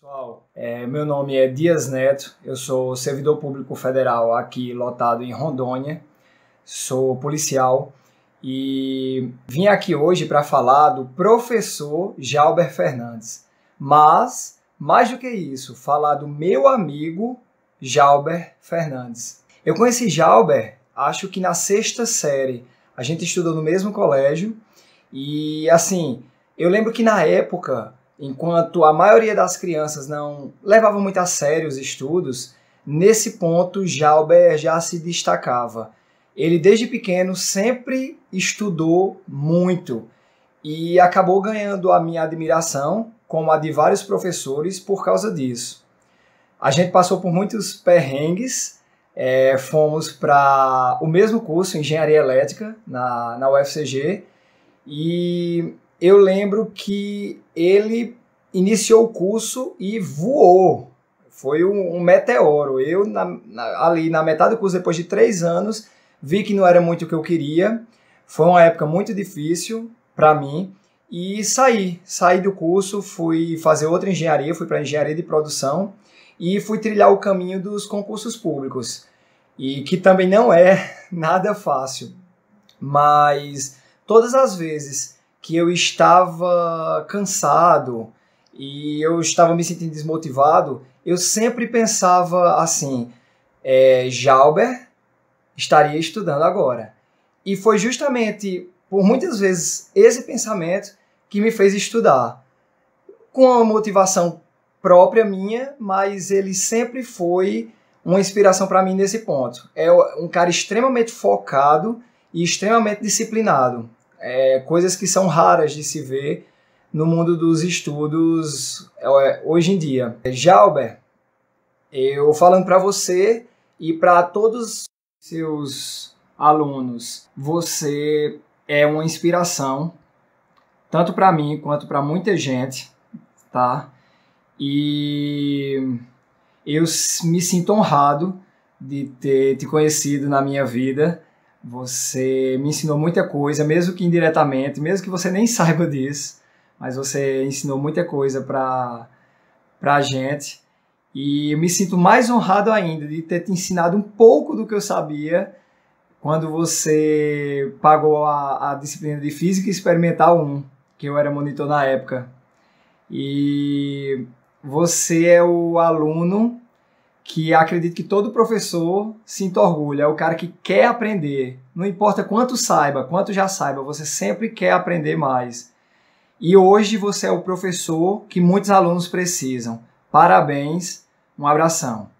Pessoal, é, meu nome é Dias Neto, eu sou servidor público federal aqui lotado em Rondônia, sou policial e vim aqui hoje para falar do professor Jalber Fernandes, mas mais do que isso, falar do meu amigo Jalber Fernandes. Eu conheci Jalber, acho que na sexta série, a gente estudou no mesmo colégio e assim, eu lembro que na época Enquanto a maioria das crianças não levava muito a sério os estudos, nesse ponto Jauber já se destacava. Ele desde pequeno sempre estudou muito e acabou ganhando a minha admiração, como a de vários professores, por causa disso. A gente passou por muitos perrengues, é, fomos para o mesmo curso, Engenharia Elétrica, na, na UFCG, e eu lembro que ele iniciou o curso e voou. Foi um, um meteoro. Eu, na, na, ali na metade do curso, depois de três anos, vi que não era muito o que eu queria. Foi uma época muito difícil para mim e saí. Saí do curso, fui fazer outra engenharia, fui para engenharia de produção e fui trilhar o caminho dos concursos públicos. E que também não é nada fácil, mas todas as vezes que eu estava cansado e eu estava me sentindo desmotivado, eu sempre pensava assim: é, Jauber estaria estudando agora. E foi justamente por muitas vezes esse pensamento que me fez estudar, com a motivação própria minha, mas ele sempre foi uma inspiração para mim nesse ponto. É um cara extremamente focado e extremamente disciplinado é, coisas que são raras de se ver no mundo dos estudos é, é, hoje em dia. Jauber, eu falando para você e para todos seus alunos, você é uma inspiração tanto para mim quanto para muita gente, tá? E eu me sinto honrado de ter te conhecido na minha vida você me ensinou muita coisa, mesmo que indiretamente, mesmo que você nem saiba disso, mas você ensinou muita coisa para a gente. E eu me sinto mais honrado ainda de ter te ensinado um pouco do que eu sabia quando você pagou a, a disciplina de Física Experimental 1, que eu era monitor na época. E você é o aluno que acredito que todo professor sinta orgulho, é o cara que quer aprender. Não importa quanto saiba, quanto já saiba, você sempre quer aprender mais. E hoje você é o professor que muitos alunos precisam. Parabéns, um abração.